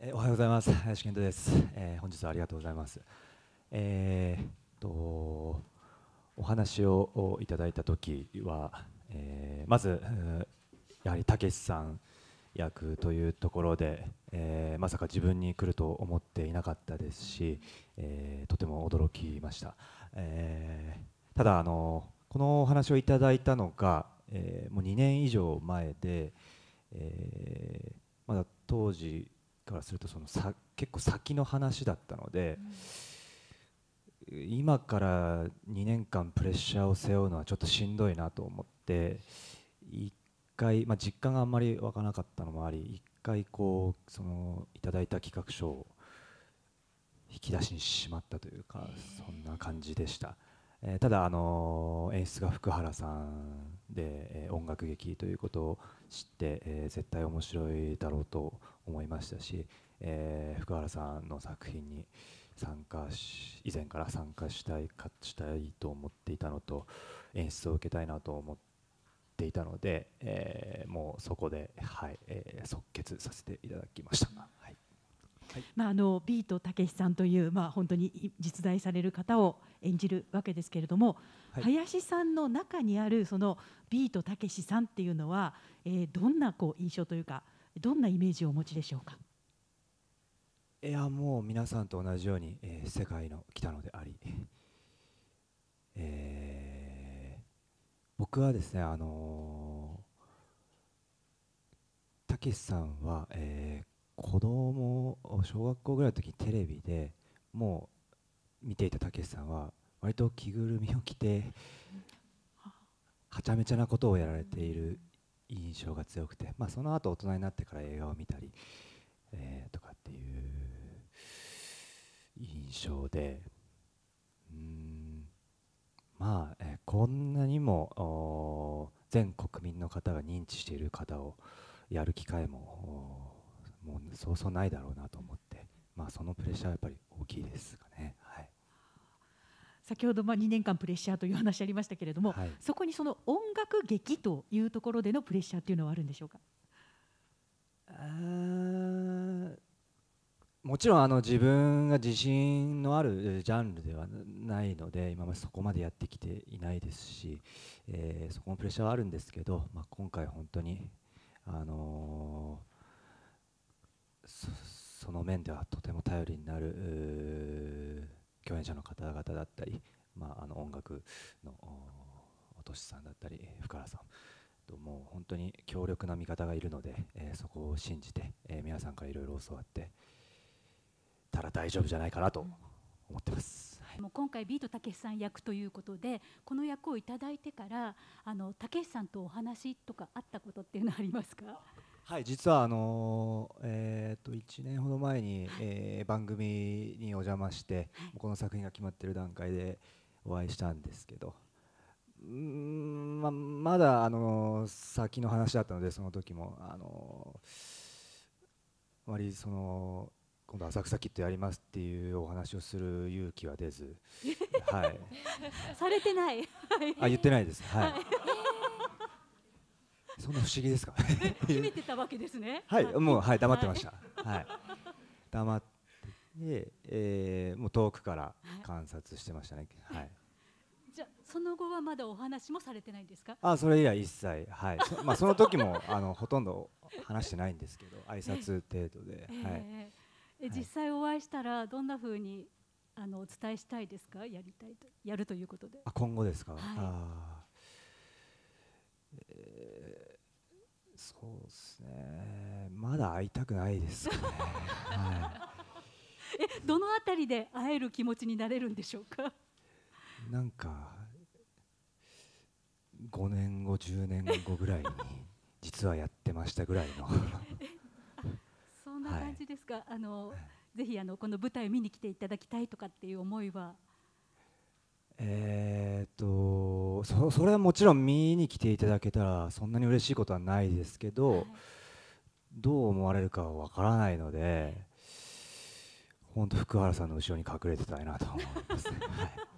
えおはようございます林健太です、えー、本日はありがとうございますえー、とお話をいただいた時は、えー、まずやはりたけしさん役というところで、えー、まさか自分に来ると思っていなかったですし、えー、とても驚きました、えー、ただあのこのお話をいただいたのが、えもう2年以上前で、えまだ当時からするとそのさ結構先の話だったので、うん、今から2年間プレッシャーを背負うのはちょっとしんどいなと思って1回、まあ、実感があんまり湧かなかったのもあり1回こうそのいただいた企画書を引き出しにしまったというかそんな感じでした。えー、ただ、あの演出が福原さんで、えー、音楽劇ということを知って、えー、絶対面白いだろうと思いましたし、えー、福原さんの作品に参加し以前から参加したいかしたいと思っていたのと演出を受けたいなと思っていたので、えー、もうそこで、はいえー、即決させていただきました。はい、まあ、あのビートたけしさんという、まあ、本当に実在される方を演じるわけですけれども、はい、林さんの中にあるそのビートたけしさんっていうのは、えー、どんなこう印象というかどんなイメージをお持ちでしょうかいやもう皆さんと同じように、えー、世界の来たのであり、えー、僕はですねあのたけしさんは、えー、子供を小学校ぐらいの時にテレビでもう見ていたたけしさんは割と着ぐるみを着てはちゃめちゃなことをやられている印象が強くて、まあ、その後大人になってから映画を見たり、えとかっていう印象でうんまあ、えこんなにも全国民の方が認知している方をやる機会ももうそうそうないだろうなと思って、まあ、そのプレッシャーはやっぱり大きいですかね。はい、先ほどま2年間プレッシャーという話ありましたけれども、はい、そこにその音楽劇というところでのプレッシャーというのはあるんでしょうかもちろんあの自分が自信のあるジャンルではないので今までそこまでやってきていないですし、えー、そこもプレッシャーはあるんですけど、まあ、今回本当に、あのーその面ではとても頼りになる共演者の方々だったり、まあ、あの音楽のお年さんだったり福原さんともう本当に強力な味方がいるので、えー、そこを信じて、えー、皆さんからいろいろ教わってたら大丈夫じゃないかなと思ってます。はい、もう今回ビートたけしさん役ということでこの役をいただいてからあのたけしさんとお話とかあったことっていうのはありますか？はい実はあのー、えー、と1年ほど前に、はい、えー、番組にお邪魔して、はい、この作品が決まっている段階でお会いしたんですけどうんままだあの先の話だったのでその時もあのあまりその今度浅草キットやりますっていうお話をする勇気は出ず、はい、されてないあ言ってないですはいそんな不思議ですか。決めてたわけですね。はい、もうはい黙ってました。はい。黙って、えー、もう遠くから観察してましたね。はい。じゃその後はまだお話もされてないんですか。あ、それ以来一切はい。まあその時も あのほとんど話してないんですけど、挨拶程度で。はい。え、実際お会いしたらどんな風にあのお伝えしたいですか。やりたいとやるということで。あ、今後ですか。はい、ああ。そうですね。まだ会いたくないですかね。はい。え、どのあたりで会える気持ちになれるんでしょうか。なんか。5年後10年後ぐらいに実はやってましたぐらいのそんな感じですか、はい、あの、ぜひあのこの舞台を見に来ていただきたいとかっていう思いはえー、っとそそれはもちろん見に来ていただけたらそんなに嬉しいことはないですけど、はい、どう思われるかは分からないので本当福原さんの後ろに隠れてたいなと思います、ね、はい